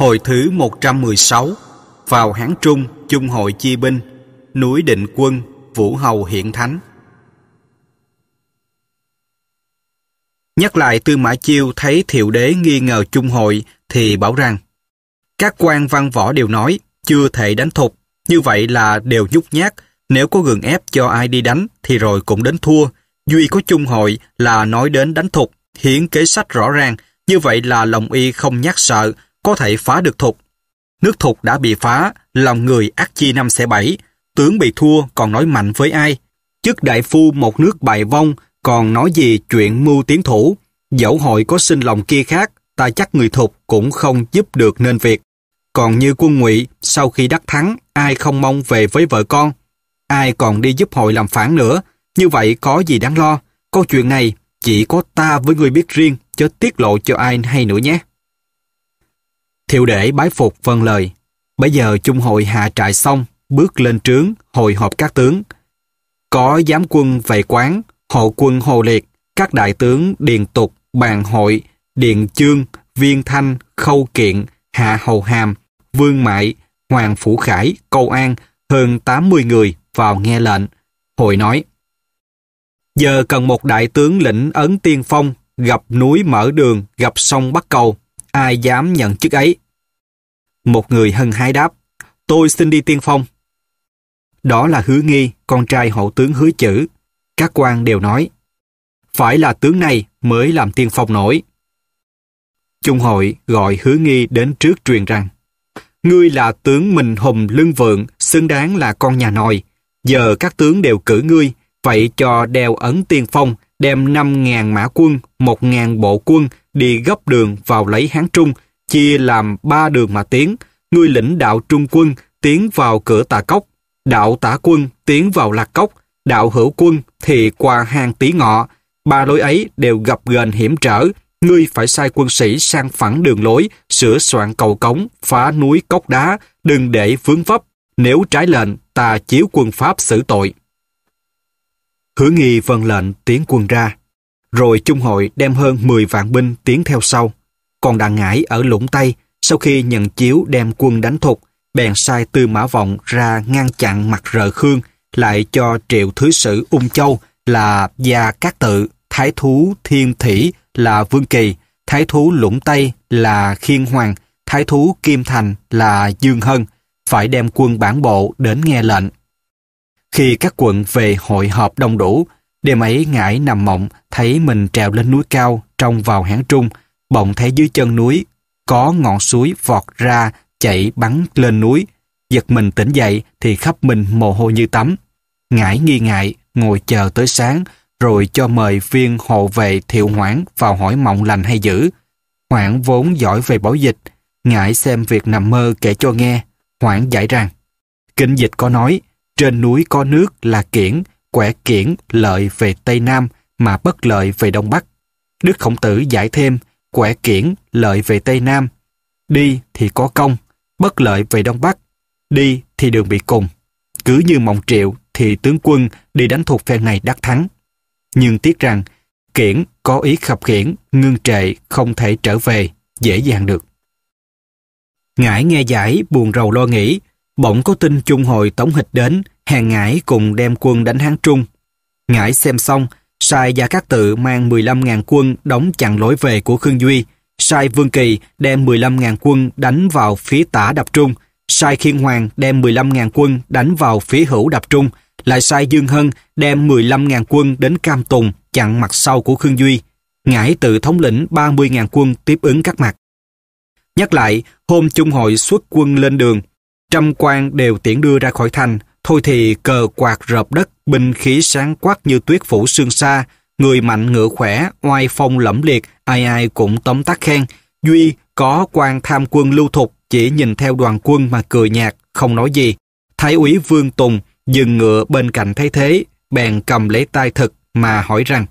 Hồi thứ 116 Vào Hán Trung, Trung hội chi binh Núi Định Quân, Vũ Hầu Hiện Thánh Nhắc lại Tư Mã Chiêu thấy thiệu đế nghi ngờ Trung hội thì bảo rằng các quan văn võ đều nói chưa thể đánh thục, như vậy là đều nhút nhát, nếu có gừng ép cho ai đi đánh thì rồi cũng đến thua. Duy có chung hội là nói đến đánh thục, hiến kế sách rõ ràng, như vậy là lòng y không nhát sợ, có thể phá được thục. Nước thục đã bị phá, lòng người ác chi năm sẽ bảy, tướng bị thua còn nói mạnh với ai. Chức đại phu một nước bại vong còn nói gì chuyện mưu tiến thủ. Dẫu hội có sinh lòng kia khác, ta chắc người thục cũng không giúp được nên việc. Còn như quân ngụy, sau khi đắc thắng, ai không mong về với vợ con? Ai còn đi giúp hội làm phản nữa? Như vậy có gì đáng lo? Câu chuyện này chỉ có ta với người biết riêng, chớ tiết lộ cho ai hay nữa nhé. Thiệu để bái phục vâng lời. Bây giờ chung hội hạ trại xong, bước lên trướng, hội họp các tướng. Có giám quân về quán, hộ quân hồ liệt, các đại tướng điền tục, bàn hội, điện chương, viên thanh, khâu kiện, hạ hầu hàm, vương mại, hoàng phủ khải, câu an, hơn 80 người vào nghe lệnh. Hội nói, giờ cần một đại tướng lĩnh ấn tiên phong, gặp núi mở đường, gặp sông bắt cầu, ai dám nhận chức ấy. Một người hân hái đáp, tôi xin đi tiên phong. Đó là hứa nghi, con trai hậu tướng hứa chữ. Các quan đều nói, phải là tướng này mới làm tiên phong nổi. Trung hội gọi hứa nghi đến trước truyền rằng, ngươi là tướng Minh Hùng lưng Vượng, xứng đáng là con nhà nòi. Giờ các tướng đều cử ngươi, vậy cho đeo ấn tiên phong, đem 5.000 mã quân, 1.000 bộ quân, đi gấp đường vào lấy Hán Trung, chia làm ba đường mà tiến. Người lĩnh đạo trung quân tiến vào cửa tà cốc, đạo tả quân tiến vào lạc cốc, đạo hữu quân thì qua hàng tí ngọ. Ba lối ấy đều gặp gần hiểm trở, ngươi phải sai quân sĩ sang phẳng đường lối, sửa soạn cầu cống, phá núi cốc đá, đừng để vướng vấp. Nếu trái lệnh, ta chiếu quân Pháp xử tội. Hứa nghi vâng lệnh tiến quân ra. Rồi Trung hội đem hơn 10 vạn binh tiến theo sau. Còn đặng ngải ở lũng Tây, sau khi nhận chiếu đem quân đánh thục, bèn sai Tư Mã Vọng ra ngăn chặn mặt rợ Khương, lại cho triệu thứ sử Ung Châu là Gia Cát Tự, Thái Thú Thiên Thỷ là Vương Kỳ, Thái Thú Lũng Tây là Khiên Hoàng, Thái Thú Kim Thành là Dương Hân, phải đem quân bản bộ đến nghe lệnh. Khi các quận về hội họp đông đủ, Đêm ấy ngải nằm mộng, thấy mình trèo lên núi cao, trông vào hán trung, bỗng thấy dưới chân núi, có ngọn suối vọt ra, chạy bắn lên núi. Giật mình tỉnh dậy thì khắp mình mồ hôi như tắm. Ngải nghi ngại, ngồi chờ tới sáng, rồi cho mời viên hộ vệ thiệu hoảng vào hỏi mộng lành hay dữ. Hoảng vốn giỏi về bảo dịch, ngải xem việc nằm mơ kể cho nghe. Hoảng giải rằng, kinh dịch có nói, trên núi có nước là kiển, quẻ kiển lợi về Tây Nam mà bất lợi về Đông Bắc. Đức Khổng Tử giải thêm, quẻ kiển lợi về Tây Nam. Đi thì có công, bất lợi về Đông Bắc. Đi thì đường bị cùng. Cứ như mộng triệu thì tướng quân đi đánh thuộc phe này đắc thắng. Nhưng tiếc rằng, kiển có ý khập khiển, ngưng trệ, không thể trở về, dễ dàng được. Ngải nghe giải, buồn rầu lo nghĩ, bỗng có tin chung hội tổng Hịch đến, Hàng Ngãi cùng đem quân đánh Hán Trung. Ngãi xem xong, sai Gia Cát Tự mang 15.000 quân đóng chặn lối về của Khương Duy. Sai Vương Kỳ đem 15.000 quân đánh vào phía tả đập trung. Sai Khiên Hoàng đem 15.000 quân đánh vào phía hữu đập trung. Lại sai Dương Hân đem 15.000 quân đến Cam Tùng chặn mặt sau của Khương Duy. Ngãi tự thống lĩnh 30.000 quân tiếp ứng các mặt. Nhắc lại, hôm chung hội xuất quân lên đường, trăm quan đều tiễn đưa ra khỏi thành, Thôi thì cờ quạt rợp đất, binh khí sáng quắc như tuyết phủ sương xa, người mạnh ngựa khỏe, oai phong lẫm liệt, ai ai cũng tấm tắc khen. Duy có quan tham quân lưu thục, chỉ nhìn theo đoàn quân mà cười nhạt, không nói gì. Thái úy Vương Tùng dừng ngựa bên cạnh thấy thế, bèn cầm lấy tay thực mà hỏi rằng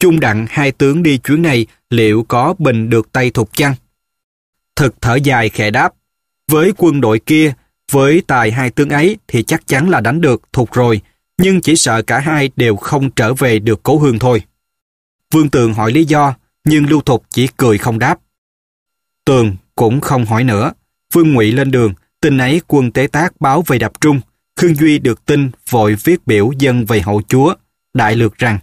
trung đặng hai tướng đi chuyến này liệu có bình được tay thục chăng? Thực thở dài khẽ đáp với quân đội kia với tài hai tướng ấy thì chắc chắn là đánh được, thục rồi, nhưng chỉ sợ cả hai đều không trở về được cố hương thôi. Vương Tường hỏi lý do, nhưng Lưu Thục chỉ cười không đáp. Tường cũng không hỏi nữa. Vương Ngụy lên đường, tin ấy quân tế tác báo về đập trung. Khương Duy được tin vội viết biểu dân về hậu chúa, đại lược rằng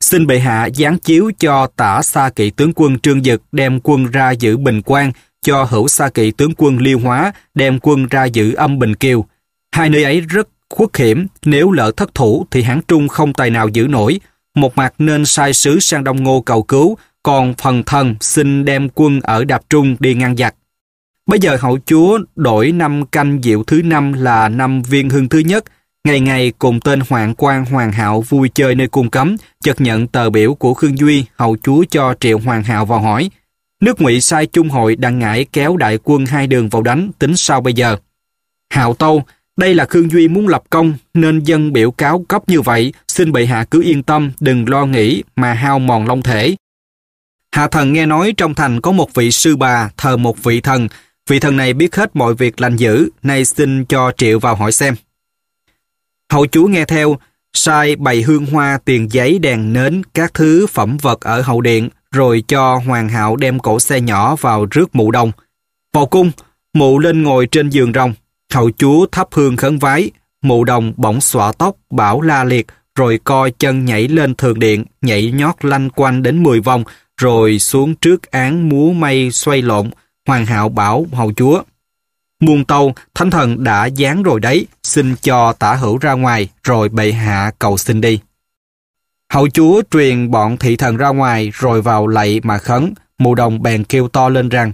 Xin bệ hạ gián chiếu cho tả xa kỵ tướng quân Trương Dực đem quân ra giữ bình quan cho hữu sa kỵ tướng quân Liêu Hóa đem quân ra giữ âm Bình Kiều. Hai nơi ấy rất khuất hiểm, nếu lỡ thất thủ thì Hán Trung không tài nào giữ nổi. Một mặt nên sai sứ sang Đông Ngô cầu cứu, còn phần thần xin đem quân ở Đạp Trung đi ngăn giặc. Bây giờ hậu chúa đổi năm canh diệu thứ năm là năm viên hưng thứ nhất, ngày ngày cùng tên Hoàng quan Hoàng Hạo vui chơi nơi cung cấm, chợt nhận tờ biểu của Khương Duy, hậu chúa cho Triệu Hoàng Hạo vào hỏi – Nước ngụy sai Trung Hội đặng ngải kéo đại quân hai đường vào đánh tính sao bây giờ. hạo Tâu, đây là Khương Duy muốn lập công nên dân biểu cáo cấp như vậy, xin bệ hạ cứ yên tâm, đừng lo nghĩ mà hao mòn long thể. Hạ thần nghe nói trong thành có một vị sư bà thờ một vị thần, vị thần này biết hết mọi việc lành dữ, nay xin cho triệu vào hỏi xem. Hậu chú nghe theo, sai bày hương hoa, tiền giấy, đèn nến, các thứ phẩm vật ở hậu điện, rồi cho Hoàng Hạo đem cổ xe nhỏ vào rước mụ đồng. Vào cung, mụ lên ngồi trên giường rồng, hậu chúa thắp hương khấn vái, mụ đồng bỗng xõa tóc, bảo la liệt, rồi co chân nhảy lên thường điện, nhảy nhót lanh quanh đến 10 vòng, rồi xuống trước án múa mây xoay lộn, Hoàng Hạo bảo hầu chúa. Muôn tâu, thánh thần đã dán rồi đấy, xin cho tả hữu ra ngoài, rồi bệ hạ cầu xin đi. Hậu chúa truyền bọn thị thần ra ngoài rồi vào lạy mà khấn, mù đồng bèn kêu to lên rằng,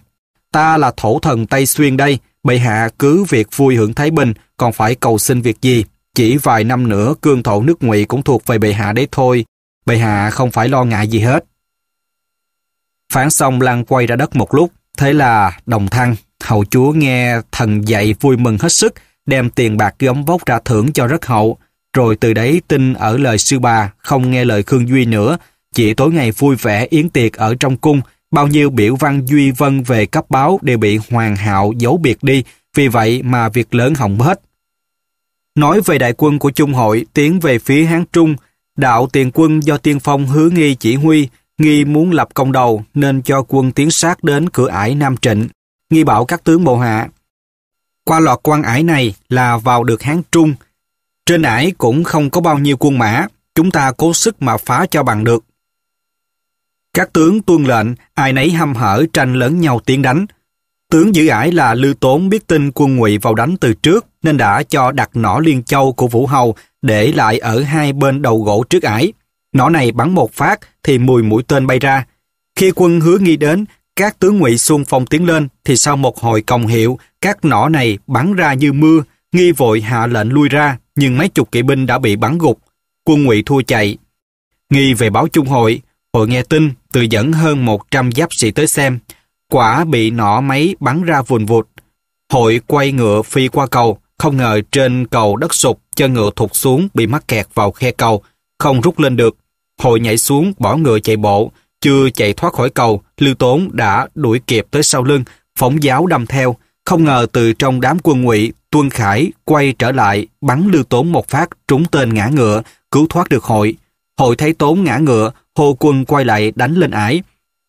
ta là thổ thần Tây Xuyên đây, bệ hạ cứ việc vui hưởng thái bình, còn phải cầu xin việc gì. Chỉ vài năm nữa cương thổ nước ngụy cũng thuộc về bệ hạ đấy thôi, bệ hạ không phải lo ngại gì hết. Phán xong lăn quay ra đất một lúc, thế là đồng thăng, hậu chúa nghe thần dạy vui mừng hết sức, đem tiền bạc gấm vóc ra thưởng cho rất hậu rồi từ đấy tin ở lời sư bà, không nghe lời Khương Duy nữa, chỉ tối ngày vui vẻ yến tiệc ở trong cung, bao nhiêu biểu văn Duy Vân về cấp báo đều bị Hoàng Hạo giấu biệt đi, vì vậy mà việc lớn hỏng hết. Nói về đại quân của Trung hội tiến về phía Hán Trung, đạo tiền quân do tiên phong hứa nghi chỉ huy, nghi muốn lập công đầu nên cho quân tiến sát đến cửa ải Nam Trịnh, nghi bảo các tướng bộ hạ. Qua lọt quan ải này là vào được Hán Trung, trên ải cũng không có bao nhiêu quân mã, chúng ta cố sức mà phá cho bằng được. Các tướng tuân lệnh, ai nấy hăm hở tranh lớn nhau tiến đánh. Tướng giữ ải là lưu Tốn biết tin quân ngụy vào đánh từ trước nên đã cho đặt nỏ liên châu của Vũ Hầu để lại ở hai bên đầu gỗ trước ải. Nỏ này bắn một phát thì mùi mũi tên bay ra. Khi quân hứa nghi đến, các tướng ngụy xung phong tiến lên thì sau một hồi còng hiệu, các nỏ này bắn ra như mưa, Nghi vội hạ lệnh lui ra, nhưng mấy chục kỵ binh đã bị bắn gục. Quân ngụy thua chạy. Nghi về báo Trung hội, hội nghe tin, tự dẫn hơn 100 giáp sĩ tới xem. Quả bị nỏ máy bắn ra vùn vụt. Hội quay ngựa phi qua cầu, không ngờ trên cầu đất sụp, chân ngựa thụt xuống bị mắc kẹt vào khe cầu, không rút lên được. Hội nhảy xuống bỏ ngựa chạy bộ, chưa chạy thoát khỏi cầu, Lưu Tốn đã đuổi kịp tới sau lưng, phóng giáo đâm theo. Không ngờ từ trong đám quân ngụy Tuân Khải quay trở lại, bắn Lưu Tốn một phát trúng tên ngã ngựa, cứu thoát được hội. Hội thấy Tốn ngã ngựa, hô quân quay lại đánh lên ải.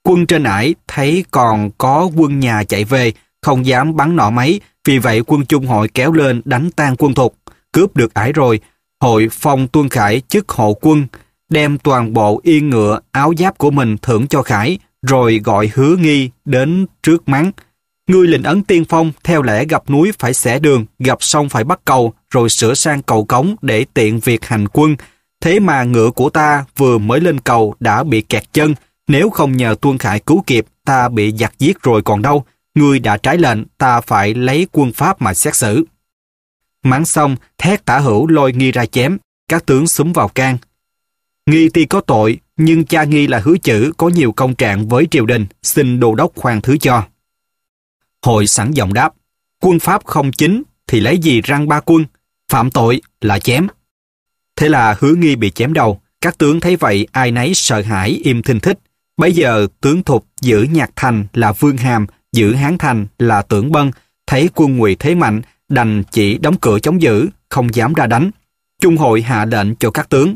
Quân trên ải thấy còn có quân nhà chạy về, không dám bắn nọ máy, vì vậy quân chung hội kéo lên đánh tan quân thục, cướp được ải rồi. Hội phong Tuân Khải chức hộ quân, đem toàn bộ yên ngựa, áo giáp của mình thưởng cho Khải, rồi gọi hứa nghi đến trước mắng. Người lệnh ấn tiên phong theo lẽ gặp núi phải xẻ đường, gặp sông phải bắt cầu, rồi sửa sang cầu cống để tiện việc hành quân. Thế mà ngựa của ta vừa mới lên cầu đã bị kẹt chân. Nếu không nhờ Tuân Khải cứu kịp, ta bị giặc giết rồi còn đâu. người đã trái lệnh, ta phải lấy quân pháp mà xét xử. Mắng xong, thét tả hữu lôi nghi ra chém. Các tướng súng vào can. Nghi tuy có tội, nhưng cha nghi là hứa chữ có nhiều công trạng với triều đình, xin đồ đốc khoan thứ cho. Hội sẵn giọng đáp, quân Pháp không chính thì lấy gì răng ba quân, phạm tội là chém. Thế là hứa nghi bị chém đầu, các tướng thấy vậy ai nấy sợ hãi im thinh thích. Bây giờ tướng thục giữ nhạc thành là Vương Hàm, giữ Hán thành là Tưởng Bân, thấy quân ngụy thế mạnh, đành chỉ đóng cửa chống giữ, không dám ra đánh. Trung hội hạ lệnh cho các tướng.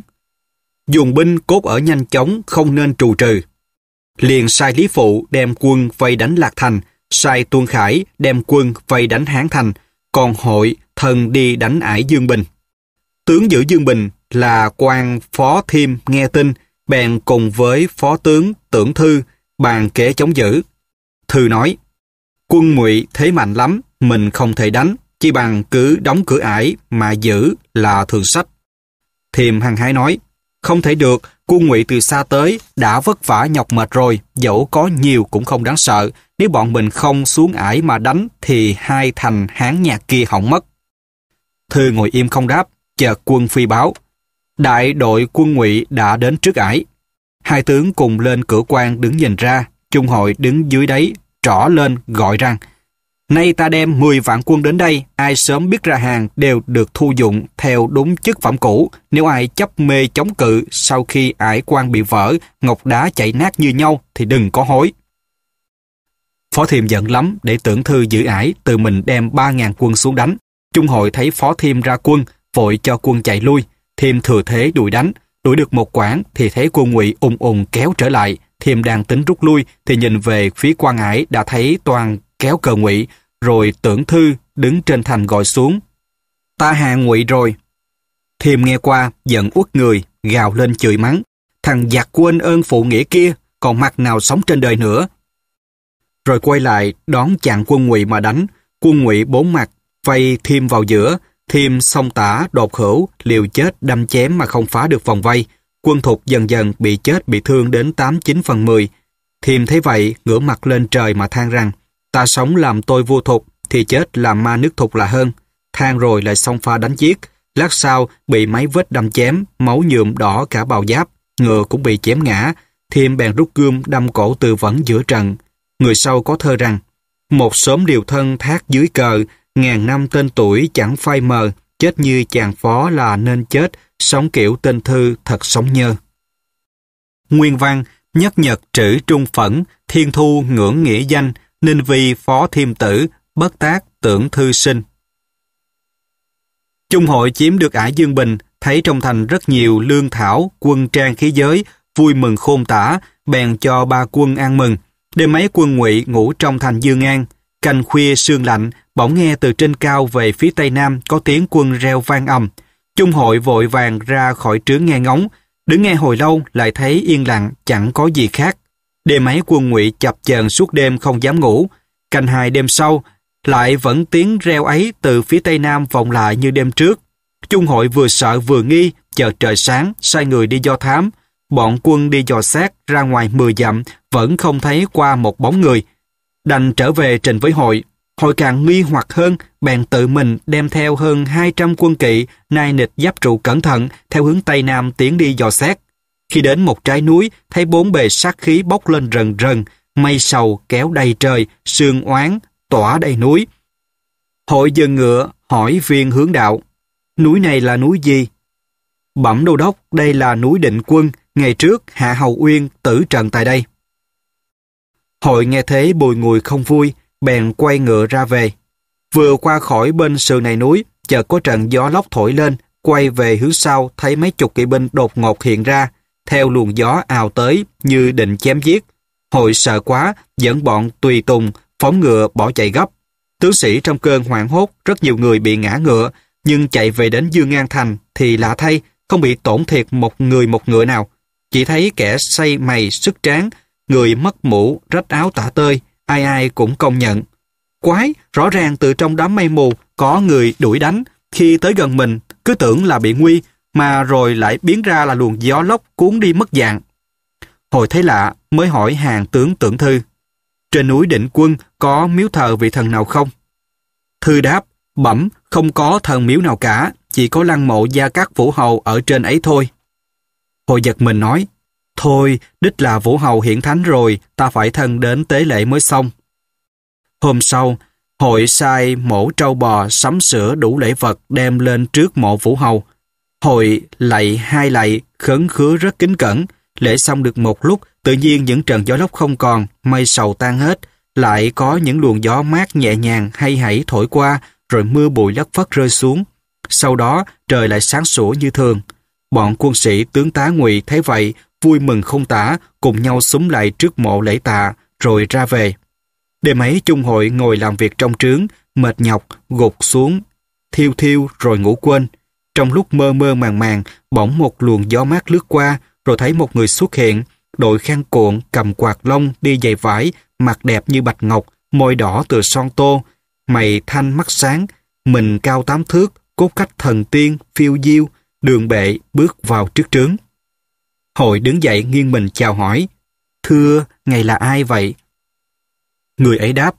Dùng binh cốt ở nhanh chóng không nên trù trừ. Liền sai Lý Phụ đem quân vây đánh Lạc Thành, sai Tuân Khải đem quân vây đánh Hán Thành, còn hội thần đi đánh ải Dương Bình. Tướng giữ Dương Bình là quan Phó Thiêm nghe tin, bèn cùng với Phó tướng Tưởng Thư bàn kế chống giữ. Thư nói, quân ngụy thế mạnh lắm, mình không thể đánh, chỉ bằng cứ đóng cửa ải mà giữ là thường sách. thiêm hăng hái nói, không thể được, quân ngụy từ xa tới, đã vất vả nhọc mệt rồi, dẫu có nhiều cũng không đáng sợ, nếu bọn mình không xuống ải mà đánh thì hai thành hán nhà kia hỏng mất. Thư ngồi im không đáp, chờ quân phi báo. Đại đội quân ngụy đã đến trước ải. Hai tướng cùng lên cửa quan đứng nhìn ra, Trung hội đứng dưới đấy, trỏ lên gọi rằng Nay ta đem 10 vạn quân đến đây, ai sớm biết ra hàng đều được thu dụng theo đúng chức phẩm cũ. Nếu ai chấp mê chống cự sau khi ải quan bị vỡ, ngọc đá chảy nát như nhau thì đừng có hối. Phó Thiêm giận lắm để tưởng thư giữ ải từ mình đem 3.000 quân xuống đánh. Trung hội thấy Phó Thiêm ra quân, vội cho quân chạy lui. Thiêm thừa thế đuổi đánh, đuổi được một quãng thì thấy quân ngụy ùng ùng kéo trở lại. Thiêm đang tính rút lui thì nhìn về phía quan ải đã thấy toàn kéo cờ ngụy, rồi tưởng thư đứng trên thành gọi xuống. Ta hạ ngụy rồi. Thiêm nghe qua, giận uất người, gào lên chửi mắng. Thằng giặc của ơn phụ nghĩa kia, còn mặt nào sống trên đời nữa, rồi quay lại đón chặn quân ngụy mà đánh, quân ngụy bốn mặt, vây thêm vào giữa, thêm song tả, đột khẩu liều chết, đâm chém mà không phá được vòng vây. Quân thục dần dần bị chết, bị thương đến tám chín phần mười thêm thấy vậy, ngửa mặt lên trời mà than rằng, ta sống làm tôi vua thục, thì chết làm ma nước thục là hơn. Than rồi lại song pha đánh giết, lát sau bị máy vết đâm chém, máu nhuộm đỏ cả bào giáp, ngựa cũng bị chém ngã. thêm bèn rút gươm đâm cổ từ vẫn giữa trận, Người sau có thơ rằng, một sớm điều thân thác dưới cờ, ngàn năm tên tuổi chẳng phai mờ, chết như chàng phó là nên chết, sống kiểu tên thư thật sống nhơ. Nguyên văn, nhất nhật trữ trung phẫn, thiên thu ngưỡng nghĩa danh, ninh vi phó thiêm tử, bất tác tưởng thư sinh. Trung hội chiếm được ải Dương Bình, thấy trong thành rất nhiều lương thảo, quân trang khí giới, vui mừng khôn tả, bèn cho ba quân an mừng. Đêm ấy quân ngụy ngủ trong thành Dương An, canh khuya sương lạnh, bỗng nghe từ trên cao về phía tây nam có tiếng quân reo vang ầm. Trung hội vội vàng ra khỏi trướng nghe ngóng, đứng nghe hồi lâu lại thấy yên lặng chẳng có gì khác. Đêm ấy quân ngụy chập chờn suốt đêm không dám ngủ, canh hai đêm sau lại vẫn tiếng reo ấy từ phía tây nam vọng lại như đêm trước. Trung hội vừa sợ vừa nghi, chờ trời sáng, sai người đi do thám. Bọn quân đi dò xét ra ngoài 10 dặm, vẫn không thấy qua một bóng người. Đành trở về trình với hội, hội càng nghi hoặc hơn, bèn tự mình đem theo hơn 200 quân kỵ, nai nịch giáp trụ cẩn thận, theo hướng Tây Nam tiến đi dò xét. Khi đến một trái núi, thấy bốn bề sát khí bốc lên rần rần, mây sầu kéo đầy trời, sương oán, tỏa đầy núi. Hội dừng ngựa, hỏi viên hướng đạo, núi này là núi gì? Bẩm đô đốc, đây là núi định quân, ngày trước Hạ Hầu Uyên tử trận tại đây. Hội nghe thế bùi ngùi không vui, bèn quay ngựa ra về. Vừa qua khỏi bên sườn này núi, chợt có trận gió lốc thổi lên, quay về hướng sau thấy mấy chục kỵ binh đột ngột hiện ra, theo luồng gió ào tới như định chém giết. Hội sợ quá, dẫn bọn tùy tùng, phóng ngựa bỏ chạy gấp. Tướng sĩ trong cơn hoảng hốt, rất nhiều người bị ngã ngựa, nhưng chạy về đến Dương An Thành thì lạ thay, không bị tổn thiệt một người một ngựa nào. Chỉ thấy kẻ say mày sức tráng, người mất mũ, rách áo tả tơi, ai ai cũng công nhận. Quái, rõ ràng từ trong đám mây mù có người đuổi đánh, khi tới gần mình cứ tưởng là bị nguy, mà rồi lại biến ra là luồng gió lốc cuốn đi mất dạng. Hồi thấy lạ mới hỏi hàng tướng tưởng thư. Trên núi định quân có miếu thờ vị thần nào không? Thư đáp, bẩm, không có thần miếu nào cả, chỉ có lăng mộ gia các vũ hầu ở trên ấy thôi. Hồi giật mình nói, Thôi, đích là Vũ Hầu hiển thánh rồi, ta phải thân đến tế lễ mới xong. Hôm sau, hội sai mổ trâu bò sắm sửa đủ lễ vật đem lên trước mộ Vũ Hầu. Hội lạy hai lạy, khấn khứa rất kính cẩn. Lễ xong được một lúc, tự nhiên những trận gió lốc không còn, mây sầu tan hết, lại có những luồng gió mát nhẹ nhàng hay hãy thổi qua, rồi mưa bụi lất phất rơi xuống. Sau đó, trời lại sáng sủa như thường. Bọn quân sĩ tướng tá ngụy thấy vậy, vui mừng không tả, cùng nhau súng lại trước mộ lễ tạ, rồi ra về. Đêm ấy chung hội ngồi làm việc trong trướng, mệt nhọc, gục xuống, thiêu thiêu rồi ngủ quên. Trong lúc mơ mơ màng màng, bỗng một luồng gió mát lướt qua, rồi thấy một người xuất hiện, đội khăn cuộn, cầm quạt lông, đi giày vải, mặt đẹp như bạch ngọc, môi đỏ từ son tô, mày thanh mắt sáng, mình cao tám thước, cốt cách thần tiên, phiêu diêu, đường bệ bước vào trước trướng. Hội đứng dậy nghiêng mình chào hỏi. Thưa, ngài là ai vậy? Người ấy đáp,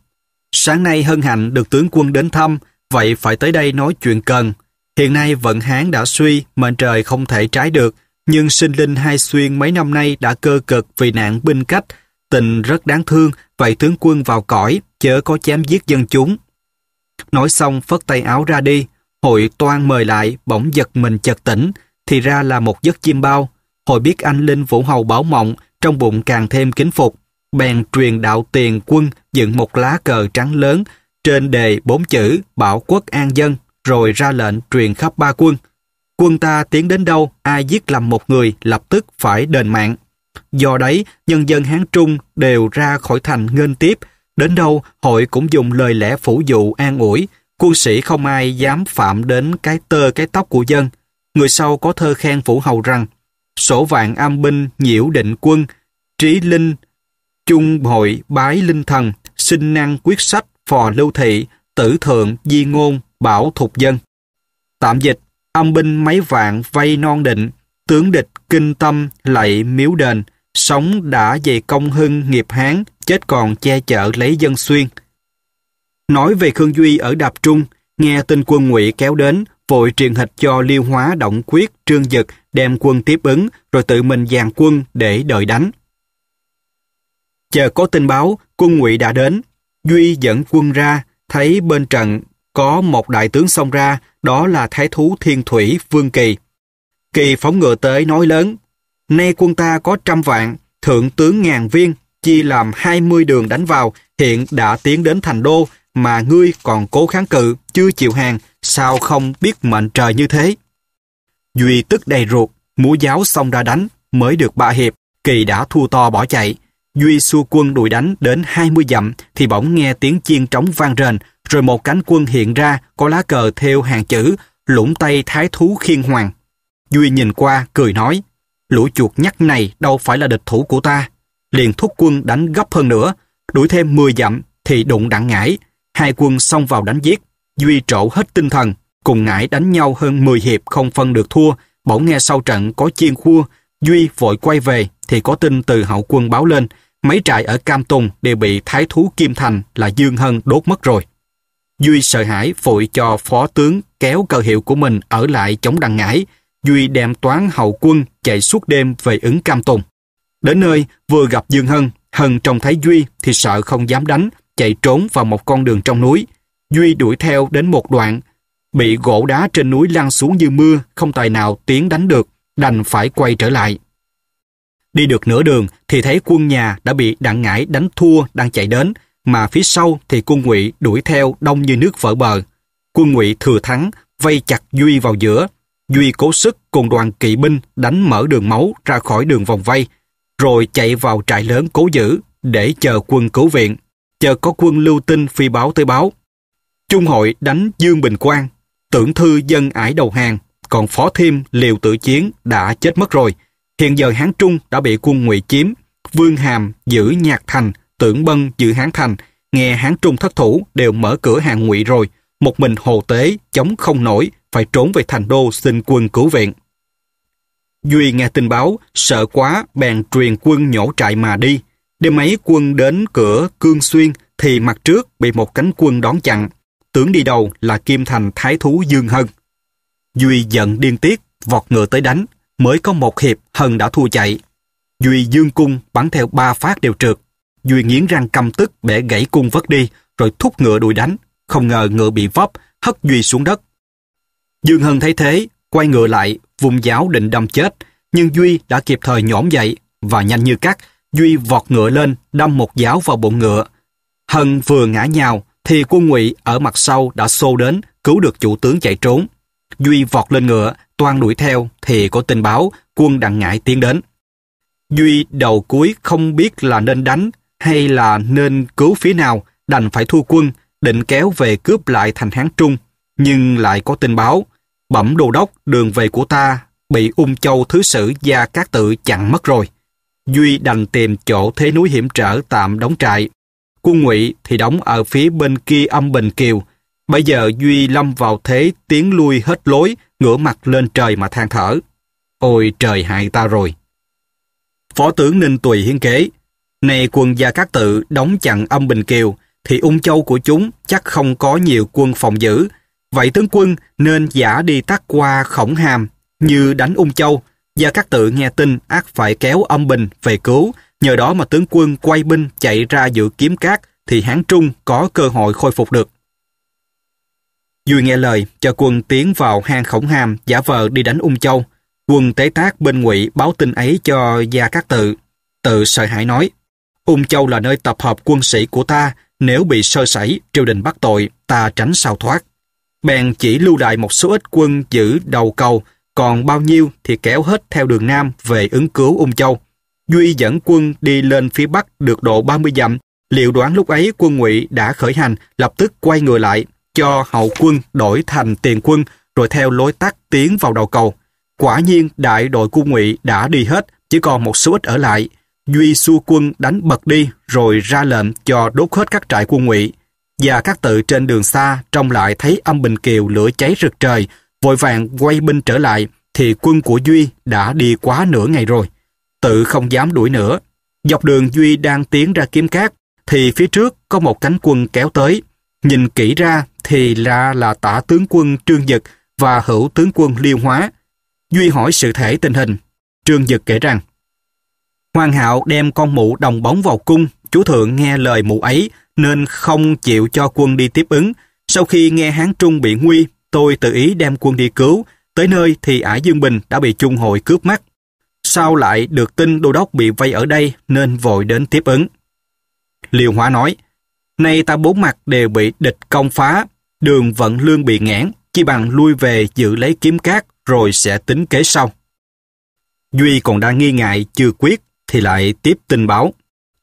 sáng nay hân hạnh được tướng quân đến thăm, vậy phải tới đây nói chuyện cần. Hiện nay vận hán đã suy, mệnh trời không thể trái được, nhưng sinh linh hai xuyên mấy năm nay đã cơ cực vì nạn binh cách, tình rất đáng thương, vậy tướng quân vào cõi, chớ có chém giết dân chúng. Nói xong phất tay áo ra đi, hội toan mời lại, bỗng giật mình chật tỉnh, thì ra là một giấc chim bao, Hồi biết anh Linh Vũ Hầu báo mộng, trong bụng càng thêm kính phục. Bèn truyền đạo tiền quân dựng một lá cờ trắng lớn, trên đề bốn chữ bảo quốc an dân, rồi ra lệnh truyền khắp ba quân. Quân ta tiến đến đâu, ai giết lầm một người lập tức phải đền mạng. Do đấy, nhân dân Hán Trung đều ra khỏi thành nghênh tiếp. Đến đâu, hội cũng dùng lời lẽ phủ dụ an ủi. Quân sĩ không ai dám phạm đến cái tơ cái tóc của dân. Người sau có thơ khen Vũ Hầu rằng sổ vạn am binh nhiễu định quân, trí linh, chung hội bái linh thần, sinh năng quyết sách phò lưu thị, tử thượng di ngôn, bảo thục dân. Tạm dịch, âm binh mấy vạn vây non định, tướng địch kinh tâm lạy miếu đền, sống đã về công hưng nghiệp hán, chết còn che chở lấy dân xuyên. Nói về Khương Duy ở Đạp Trung, nghe tin quân ngụy kéo đến, vội truyền hịch cho Liêu Hóa Động Quyết Trương Dực đem quân tiếp ứng rồi tự mình dàn quân để đợi đánh. Chờ có tin báo, quân ngụy đã đến. Duy dẫn quân ra, thấy bên trận có một đại tướng xông ra, đó là Thái Thú Thiên Thủy Vương Kỳ. Kỳ phóng ngựa tới nói lớn, nay quân ta có trăm vạn, thượng tướng ngàn viên, chia làm hai mươi đường đánh vào, hiện đã tiến đến thành đô, mà ngươi còn cố kháng cự, chưa chịu hàng, sao không biết mệnh trời như thế? Duy tức đầy ruột, múa giáo xong ra đánh, mới được ba hiệp, kỳ đã thua to bỏ chạy. Duy xua quân đuổi đánh đến 20 dặm thì bỗng nghe tiếng chiên trống vang rền, rồi một cánh quân hiện ra có lá cờ theo hàng chữ, lũng tay thái thú khiên hoàng. Duy nhìn qua, cười nói, lũ chuột nhắc này đâu phải là địch thủ của ta. Liền thúc quân đánh gấp hơn nữa, đuổi thêm 10 dặm thì đụng đặng ngải, hai quân xông vào đánh giết. Duy trổ hết tinh thần, cùng ngãi đánh nhau hơn 10 hiệp không phân được thua, bỗng nghe sau trận có chiên khua, Duy vội quay về thì có tin từ hậu quân báo lên, mấy trại ở Cam Tùng đều bị thái thú Kim Thành là Dương Hân đốt mất rồi. Duy sợ hãi vội cho phó tướng kéo cờ hiệu của mình ở lại chống đằng ngãi Duy đem toán hậu quân chạy suốt đêm về ứng Cam Tùng. Đến nơi vừa gặp Dương Hân, Hân trông thấy Duy thì sợ không dám đánh, chạy trốn vào một con đường trong núi. Duy đuổi theo đến một đoạn, bị gỗ đá trên núi lăn xuống như mưa, không tài nào tiến đánh được, đành phải quay trở lại. Đi được nửa đường thì thấy quân nhà đã bị đặng ngải đánh thua đang chạy đến, mà phía sau thì quân ngụy đuổi theo đông như nước vỡ bờ. Quân ngụy thừa thắng, vây chặt Duy vào giữa. Duy cố sức cùng đoàn kỵ binh đánh mở đường máu ra khỏi đường vòng vây, rồi chạy vào trại lớn cố giữ để chờ quân cứu viện chờ có quân lưu tin phi báo tới báo. Trung hội đánh Dương Bình Quang, tưởng thư dân ải đầu hàng, còn phó thêm liều tự chiến đã chết mất rồi. Hiện giờ Hán Trung đã bị quân ngụy chiếm, Vương Hàm giữ Nhạc Thành, Tưởng Bân giữ Hán Thành, nghe Hán Trung thất thủ đều mở cửa hàng ngụy rồi, một mình Hồ Tế chống không nổi, phải trốn về thành đô xin quân cứu viện. Duy nghe tin báo, sợ quá bèn truyền quân nhổ trại mà đi. Đêm ấy quân đến cửa Cương Xuyên thì mặt trước bị một cánh quân đón chặn. Tướng đi đầu là Kim Thành Thái Thú Dương Hân. Duy giận điên tiết, vọt ngựa tới đánh. Mới có một hiệp, Hân đã thua chạy. Duy dương cung bắn theo ba phát đều trượt. Duy nghiến răng căm tức bẻ gãy cung vất đi, rồi thúc ngựa đuổi đánh. Không ngờ ngựa bị vấp, hất Duy xuống đất. Dương Hân thấy thế, quay ngựa lại, vùng giáo định đâm chết. Nhưng Duy đã kịp thời nhổm dậy và nhanh như cắt, Duy vọt ngựa lên, đâm một giáo vào bụng ngựa. Hân vừa ngã nhào, thì quân ngụy ở mặt sau đã xô đến, cứu được chủ tướng chạy trốn. Duy vọt lên ngựa, toan đuổi theo, thì có tin báo quân đặng ngại tiến đến. Duy đầu cuối không biết là nên đánh hay là nên cứu phía nào, đành phải thua quân, định kéo về cướp lại thành Hán Trung, nhưng lại có tin báo, bẩm đồ đốc đường về của ta bị ung châu thứ sử gia các tự chặn mất rồi. Duy đành tìm chỗ thế núi hiểm trở tạm đóng trại. Quân ngụy thì đóng ở phía bên kia âm Bình Kiều. Bây giờ Duy lâm vào thế tiến lui hết lối, ngửa mặt lên trời mà than thở. Ôi trời hại ta rồi. Phó tướng Ninh Tùy hiến kế, nay quân gia các tự đóng chặn âm Bình Kiều, thì ung châu của chúng chắc không có nhiều quân phòng giữ. Vậy tướng quân nên giả đi tắt qua khổng hàm như đánh ung châu, Gia Cát Tự nghe tin ác phải kéo âm Bình về cứu, nhờ đó mà tướng quân quay binh chạy ra giữ kiếm cát thì Hán Trung có cơ hội khôi phục được. Duy nghe lời, cho quân tiến vào hang khổng hàm giả vờ đi đánh Ung Châu. Quân tế tác bên ngụy báo tin ấy cho Gia Cát Tự. Tự sợ hãi nói, Ung Châu là nơi tập hợp quân sĩ của ta, nếu bị sơ sẩy, triều đình bắt tội, ta tránh sao thoát. Bèn chỉ lưu đại một số ít quân giữ đầu cầu, còn bao nhiêu thì kéo hết theo đường Nam về ứng cứu Ung Châu. Duy dẫn quân đi lên phía Bắc được độ 30 dặm, liệu đoán lúc ấy quân ngụy đã khởi hành lập tức quay người lại, cho hậu quân đổi thành tiền quân rồi theo lối tắt tiến vào đầu cầu. Quả nhiên đại đội quân ngụy đã đi hết, chỉ còn một số ít ở lại. Duy xua quân đánh bật đi rồi ra lệnh cho đốt hết các trại quân ngụy và các tự trên đường xa trông lại thấy âm bình kiều lửa cháy rực trời vội vàng quay binh trở lại thì quân của Duy đã đi quá nửa ngày rồi. Tự không dám đuổi nữa. Dọc đường Duy đang tiến ra kiếm cát thì phía trước có một cánh quân kéo tới. Nhìn kỹ ra thì ra là tả tướng quân Trương Dực và hữu tướng quân Liêu Hóa. Duy hỏi sự thể tình hình. Trương Dực kể rằng Hoàng hạo đem con mụ đồng bóng vào cung, chú thượng nghe lời mụ ấy nên không chịu cho quân đi tiếp ứng. Sau khi nghe Hán Trung bị nguy, Tôi tự ý đem quân đi cứu, tới nơi thì ải Dương Bình đã bị Trung Hội cướp mắt. Sau lại được tin đô đốc bị vây ở đây nên vội đến tiếp ứng. Liều Hóa nói, nay ta bốn mặt đều bị địch công phá, đường vận lương bị ngãn, chi bằng lui về giữ lấy kiếm cát rồi sẽ tính kế sau. Duy còn đang nghi ngại chưa quyết thì lại tiếp tin báo.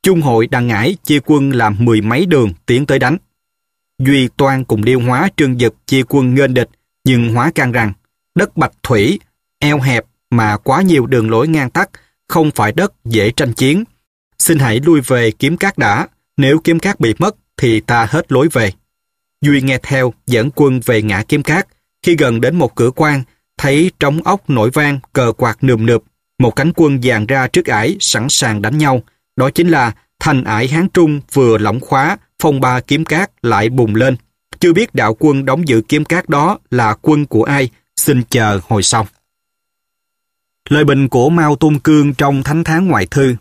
Trung hội đang ngãi chia quân làm mười mấy đường tiến tới đánh. Duy Toan cùng Điêu Hóa Trương Dực chia quân nghênh địch, nhưng Hóa can rằng đất Bạch Thủy, eo hẹp mà quá nhiều đường lối ngang tắc, không phải đất dễ tranh chiến. Xin hãy lui về kiếm cát đã, nếu kiếm cát bị mất thì ta hết lối về. Duy nghe theo, dẫn quân về ngã kiếm cát. Khi gần đến một cửa quan, thấy trống ốc nổi vang, cờ quạt nườm nượp. Một cánh quân dàn ra trước ải, sẵn sàng đánh nhau. Đó chính là thành ải Hán Trung vừa lỏng khóa, phong ba kiếm cát lại bùng lên. Chưa biết đạo quân đóng giữ kiếm cát đó là quân của ai, xin chờ hồi sau. Lời bình của Mao Tôn Cương trong Thánh Tháng Ngoại Thư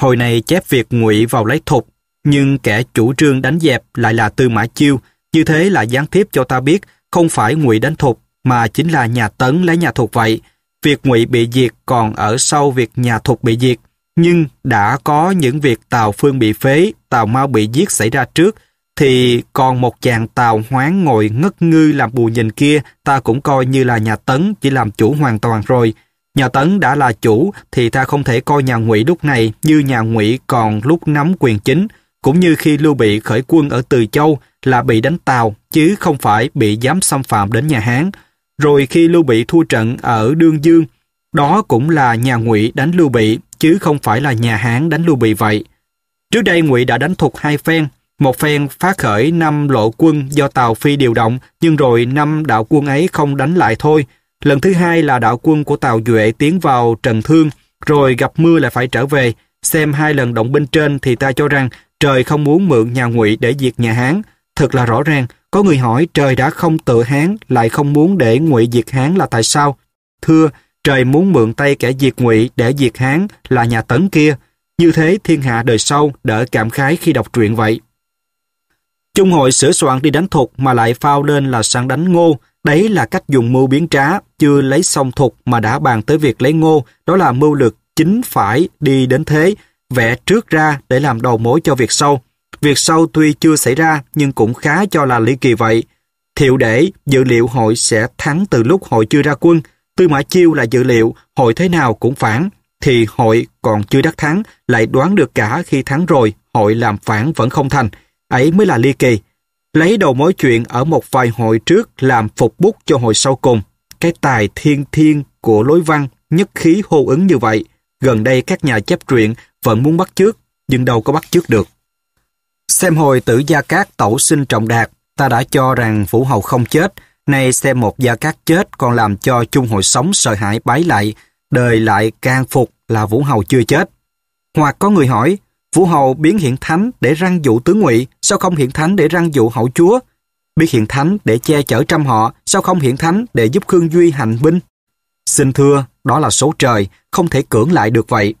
Hồi này chép việc ngụy vào lấy thục, nhưng kẻ chủ trương đánh dẹp lại là Tư Mã Chiêu, như thế là gián tiếp cho ta biết không phải ngụy đánh thục mà chính là nhà Tấn lấy nhà Thục vậy. Việc ngụy bị diệt còn ở sau việc nhà Thục bị diệt, nhưng đã có những việc Tàu Phương bị phế, Tàu Mao bị giết xảy ra trước, thì còn một chàng Tàu Hoán ngồi ngất ngư làm bù nhìn kia, ta cũng coi như là nhà Tấn chỉ làm chủ hoàn toàn rồi. Nhà Tấn đã là chủ thì ta không thể coi nhà Ngụy lúc này như nhà Ngụy còn lúc nắm quyền chính, cũng như khi Lưu Bị khởi quân ở Từ Châu là bị đánh Tàu chứ không phải bị dám xâm phạm đến nhà Hán. Rồi khi Lưu Bị thua trận ở Đương Dương, đó cũng là nhà Ngụy đánh Lưu Bị chứ không phải là nhà Hán đánh Lưu Bị vậy. Trước đây Ngụy đã đánh thục hai phen, một phen phá khởi năm lộ quân do Tào Phi điều động, nhưng rồi năm đạo quân ấy không đánh lại thôi. Lần thứ hai là đạo quân của Tào Duệ tiến vào Trần Thương, rồi gặp mưa lại phải trở về. Xem hai lần động binh trên thì ta cho rằng trời không muốn mượn nhà Ngụy để diệt nhà Hán. Thật là rõ ràng, có người hỏi trời đã không tự Hán lại không muốn để Ngụy diệt Hán là tại sao? Thưa, trời muốn mượn tay kẻ diệt ngụy để diệt hán là nhà tấn kia, như thế thiên hạ đời sau đỡ cảm khái khi đọc truyện vậy. Trung hội sửa soạn đi đánh thục mà lại phao lên là sang đánh ngô, đấy là cách dùng mưu biến trá, chưa lấy xong thục mà đã bàn tới việc lấy ngô, đó là mưu lược chính phải đi đến thế, vẽ trước ra để làm đầu mối cho việc sau. Việc sau tuy chưa xảy ra nhưng cũng khá cho là ly kỳ vậy. Thiệu để dự liệu hội sẽ thắng từ lúc hội chưa ra quân, Tư Mã Chiêu là dự liệu hội thế nào cũng phản, thì hội còn chưa đắc thắng, lại đoán được cả khi thắng rồi, hội làm phản vẫn không thành. Ấy mới là ly kỳ. Lấy đầu mối chuyện ở một vài hội trước làm phục bút cho hội sau cùng. Cái tài thiên thiên của lối văn nhất khí hô ứng như vậy. Gần đây các nhà chép truyện vẫn muốn bắt trước nhưng đâu có bắt trước được. Xem hồi tử Gia Cát tẩu sinh trọng đạt, ta đã cho rằng Vũ Hầu không chết, Nay xem một gia cát chết còn làm cho chung hội sống sợ hãi bái lại, đời lại can phục là Vũ Hầu chưa chết. Hoặc có người hỏi, Vũ Hầu biến hiện thánh để răng dụ tướng ngụy, sao không hiện thánh để răng dụ hậu chúa? Biết hiện thánh để che chở trăm họ, sao không hiện thánh để giúp Khương Duy hành binh? Xin thưa, đó là số trời, không thể cưỡng lại được vậy.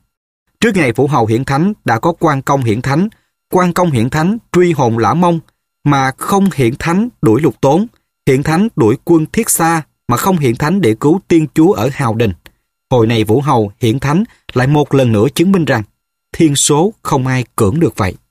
Trước ngày Vũ Hầu hiện thánh đã có quan công hiện thánh, quan công hiện thánh truy hồn lã mông, mà không hiện thánh đuổi lục tốn, Hiện Thánh đuổi quân thiết xa mà không hiện Thánh để cứu tiên chúa ở Hào Đình. Hồi này Vũ Hầu hiện Thánh lại một lần nữa chứng minh rằng thiên số không ai cưỡng được vậy.